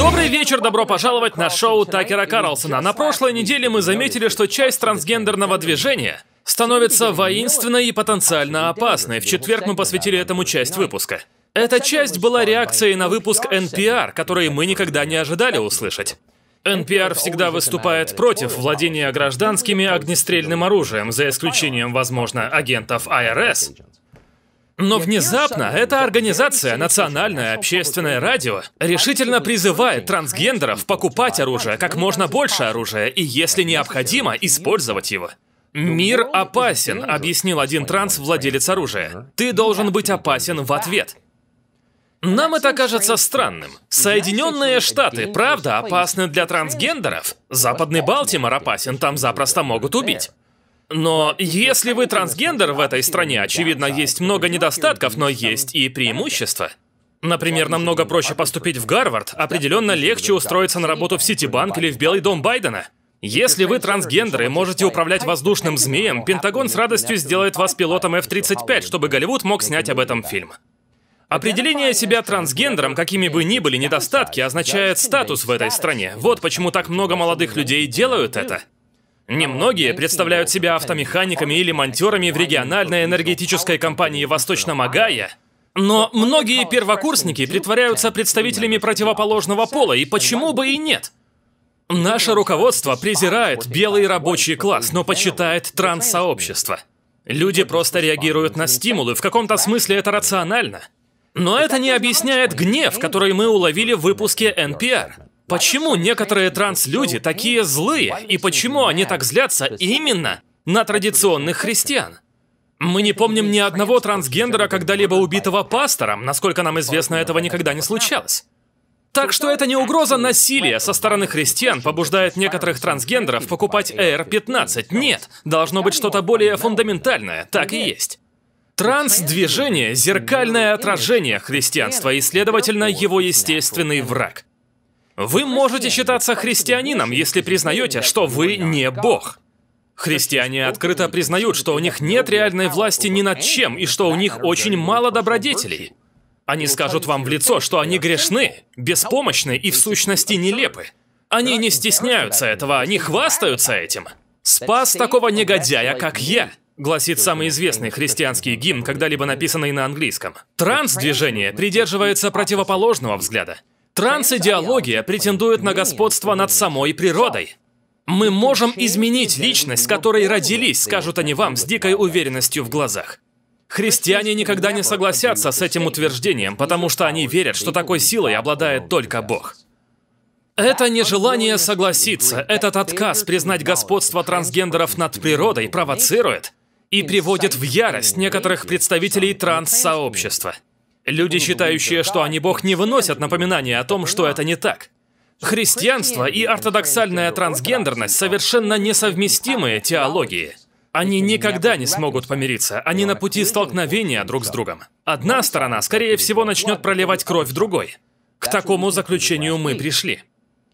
Добрый вечер, добро пожаловать на шоу Такера Карлсона. На прошлой неделе мы заметили, что часть трансгендерного движения становится воинственной и потенциально опасной. В четверг мы посвятили этому часть выпуска. Эта часть была реакцией на выпуск NPR, который мы никогда не ожидали услышать. NPR всегда выступает против владения гражданскими огнестрельным оружием, за исключением, возможно, агентов IRS. А но внезапно эта организация, Национальное общественное радио, решительно призывает трансгендеров покупать типа, оружие, как можно больше оружия, и ну, если необходимо, использовать его. Ну, «Мир ну, опасен», — объяснил один транс-владелец оружия. «Ты должен быть опасен в ответ». Нам это кажется странным. Соединенные Штаты, правда, опасны для трансгендеров? Западный Балтимор опасен, там запросто могут убить. Но ну, если вы трансгендер в этой стране, очевидно, есть много недостатков, но есть и преимущества. Например, намного проще поступить в Гарвард, определенно легче устроиться на работу в Ситибанк или в Белый дом Байдена. Если вы трансгендеры можете управлять воздушным змеем, Пентагон с радостью сделает вас пилотом F-35, чтобы Голливуд мог снять об этом фильм. Определение себя трансгендером, какими бы ни были недостатки, означает статус в этой стране. Вот почему так много молодых людей делают это. Немногие представляют себя автомеханиками или монтерами в региональной энергетической компании «Восточном Огайо», но многие первокурсники притворяются представителями противоположного пола, и почему бы и нет? Наше руководство презирает белый рабочий класс, но почитает транссообщество. Люди просто реагируют на стимулы, в каком-то смысле это рационально. Но это не объясняет гнев, который мы уловили в выпуске NPR. Почему некоторые транслюди такие злые, и почему они так злятся именно на традиционных христиан? Мы не помним ни одного трансгендера, когда-либо убитого пастором, насколько нам известно, этого никогда не случалось. Так что это не угроза насилия со стороны христиан побуждает некоторых трансгендеров покупать AR-15. Нет, должно быть что-то более фундаментальное, так и есть. Транс-движение — зеркальное отражение христианства и, следовательно, его естественный враг. Вы можете считаться христианином, если признаете, что вы не Бог. Христиане открыто признают, что у них нет реальной власти ни над чем, и что у них очень мало добродетелей. Они скажут вам в лицо, что они грешны, беспомощны и в сущности нелепы. Они не стесняются этого, они хвастаются этим. «Спас такого негодяя, как я», гласит самый известный христианский гимн, когда-либо написанный на английском. Транс-движение придерживается противоположного взгляда. Трансидеология претендует на господство над самой природой. Мы можем изменить личность, с которой родились, скажут они вам с дикой уверенностью в глазах. Христиане никогда не согласятся с этим утверждением, потому что они верят, что такой силой обладает только Бог. Это нежелание согласиться, этот отказ признать господство трансгендеров над природой провоцирует и приводит в ярость некоторых представителей транс-сообщества. Люди, считающие, что они Бог, не выносят напоминания о том, что это не так. Христианство и ортодоксальная трансгендерность совершенно несовместимые теологии. Они никогда не смогут помириться, они на пути столкновения друг с другом. Одна сторона, скорее всего, начнет проливать кровь другой. К такому заключению мы пришли.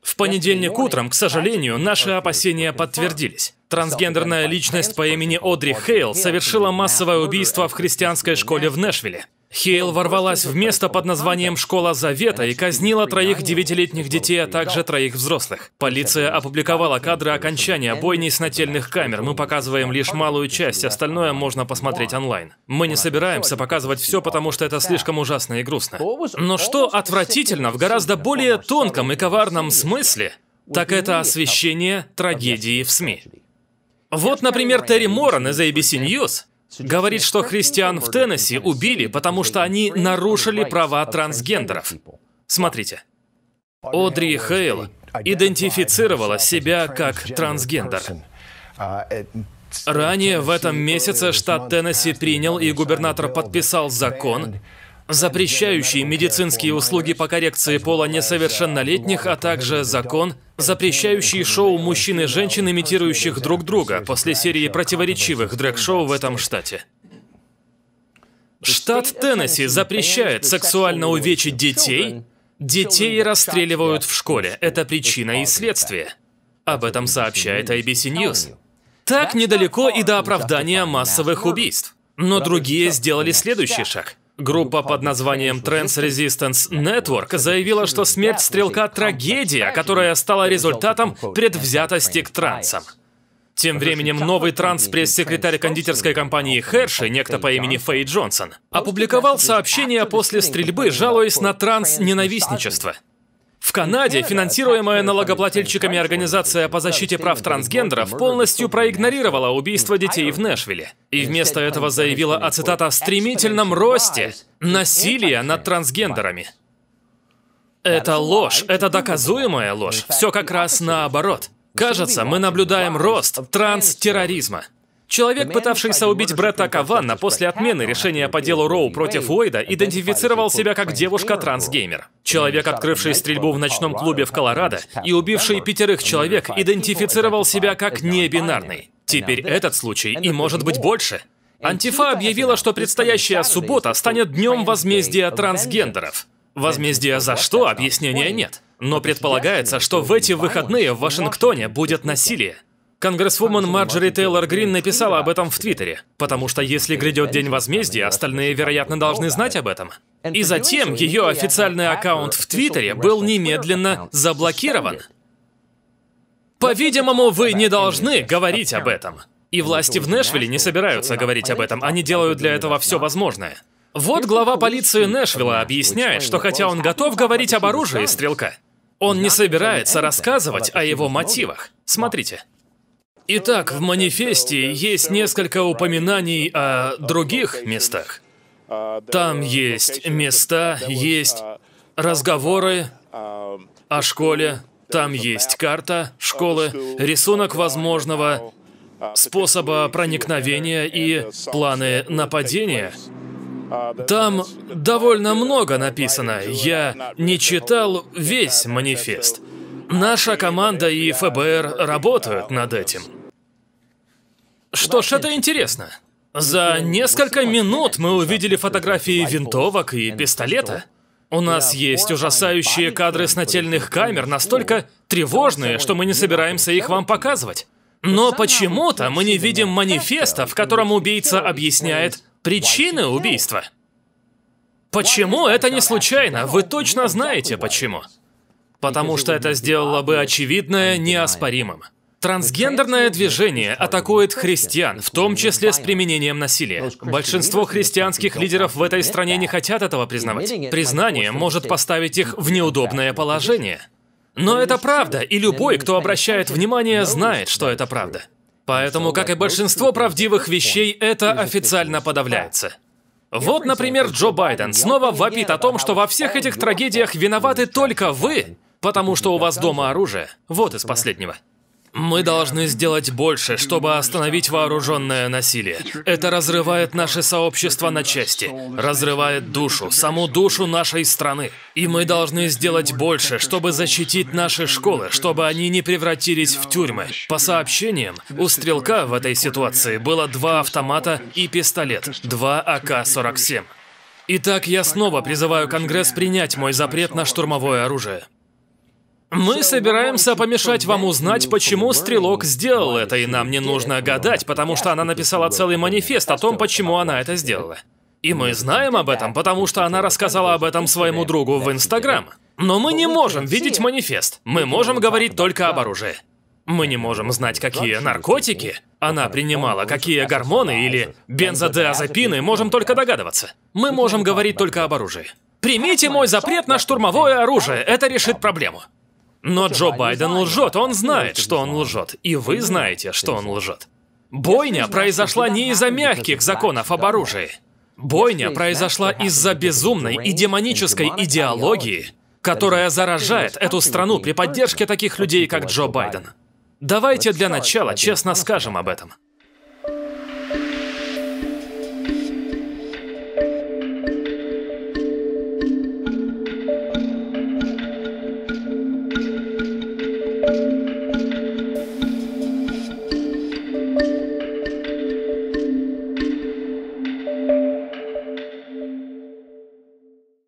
В понедельник утром, к сожалению, наши опасения подтвердились. Трансгендерная личность по имени Одри Хейл совершила массовое убийство в христианской школе в Нэшвилле. Хейл ворвалась в место под названием «Школа Завета» и казнила троих девятилетних детей, а также троих взрослых. Полиция опубликовала кадры окончания бойни с нательных камер. Мы показываем лишь малую часть, остальное можно посмотреть онлайн. Мы не собираемся показывать все, потому что это слишком ужасно и грустно. Но что отвратительно в гораздо более тонком и коварном смысле, так это освещение трагедии в СМИ. Вот, например, Терри Моран из ABC News – говорит, что христиан в Теннесси убили, потому что они нарушили права трансгендеров. Смотрите. Одри Хейл идентифицировала себя как трансгендер. Ранее в этом месяце штат Теннесси принял и губернатор подписал закон, запрещающий медицинские услуги по коррекции пола несовершеннолетних, а также закон, запрещающий шоу мужчин и женщин, имитирующих друг друга после серии противоречивых дрэк-шоу в этом штате. Штат Теннесси запрещает сексуально увечить детей, детей расстреливают в школе. Это причина и следствие. Об этом сообщает ABC News. Так недалеко и до оправдания массовых убийств. Но другие сделали следующий шаг – Группа под названием Trans Resistance Network заявила, что смерть стрелка – трагедия, которая стала результатом предвзятости к трансам. Тем временем новый транс-пресс-секретарь кондитерской компании Херши, некто по имени Фэй Джонсон, опубликовал сообщение после стрельбы, жалуясь на транс-ненавистничество – в Канаде финансируемая налогоплательщиками организация по защите прав трансгендеров полностью проигнорировала убийство детей в Нэшвилле. И вместо этого заявила о, цитата, «стремительном росте насилия над трансгендерами». Это ложь, это доказуемая ложь. Все как раз наоборот. Кажется, мы наблюдаем рост транстерроризма. Человек, пытавшийся убить Бретта Каванна после отмены решения по делу Роу против Уэйда, идентифицировал себя как девушка-трансгеймер. Человек, открывший стрельбу в ночном клубе в Колорадо и убивший пятерых человек, идентифицировал себя как небинарный. Теперь этот случай, и может быть больше. Антифа объявила, что предстоящая суббота станет днем возмездия трансгендеров. Возмездия за что, объяснения нет. Но предполагается, что в эти выходные в Вашингтоне будет насилие. Конгрессвумен Марджери Тейлор Грин написала об этом в Твиттере. Потому что если грядет день возмездия, остальные, вероятно, должны знать об этом. И затем ее официальный аккаунт в Твиттере был немедленно заблокирован. По-видимому, вы не должны говорить об этом. И власти в Нэшвилле не собираются говорить об этом, они делают для этого все возможное. Вот глава полиции Нэшвилла объясняет, что хотя он готов говорить об оружии стрелка, он не собирается рассказывать о его мотивах. Смотрите. Итак, в манифесте есть несколько упоминаний о других местах. Там есть места, есть разговоры о школе, там есть карта школы, рисунок возможного способа проникновения и планы нападения. Там довольно много написано. Я не читал весь манифест. Наша команда и ФБР работают над этим. Что ж, это интересно. За несколько минут мы увидели фотографии винтовок и пистолета. У нас есть ужасающие кадры с нательных камер, настолько тревожные, что мы не собираемся их вам показывать. Но почему-то мы не видим манифеста, в котором убийца объясняет причины убийства. Почему это не случайно? Вы точно знаете почему. Потому что это сделало бы очевидное неоспоримым. Трансгендерное движение атакует христиан, в том числе с применением насилия. Большинство христианских лидеров в этой стране не хотят этого признавать. Признание может поставить их в неудобное положение. Но это правда, и любой, кто обращает внимание, знает, что это правда. Поэтому, как и большинство правдивых вещей, это официально подавляется. Вот, например, Джо Байден снова вопит о том, что во всех этих трагедиях виноваты только вы, потому что у вас дома оружие. Вот из последнего. Мы должны сделать больше, чтобы остановить вооруженное насилие. Это разрывает наше сообщество на части, разрывает душу, саму душу нашей страны. И мы должны сделать больше, чтобы защитить наши школы, чтобы они не превратились в тюрьмы. По сообщениям, у стрелка в этой ситуации было два автомата и пистолет, два АК-47. Итак, я снова призываю Конгресс принять мой запрет на штурмовое оружие. Мы собираемся помешать вам узнать, почему Стрелок сделал это, и нам не нужно гадать, потому что она написала целый манифест о том, почему она это сделала. И мы знаем об этом, потому что она рассказала об этом своему другу в Инстаграм. Но мы не можем видеть манифест. Мы можем говорить только об оружии. Мы не можем знать, какие наркотики она принимала, какие гормоны или бензодиазепины, можем только догадываться. Мы можем говорить только об оружии. Примите мой запрет на штурмовое оружие, это решит проблему. Но Джо Байден лжет, он знает, что он лжет, и вы знаете, что он лжет. Бойня произошла не из-за мягких законов об оружии. Бойня произошла из-за безумной и демонической идеологии, которая заражает эту страну при поддержке таких людей, как Джо Байден. Давайте для начала честно скажем об этом.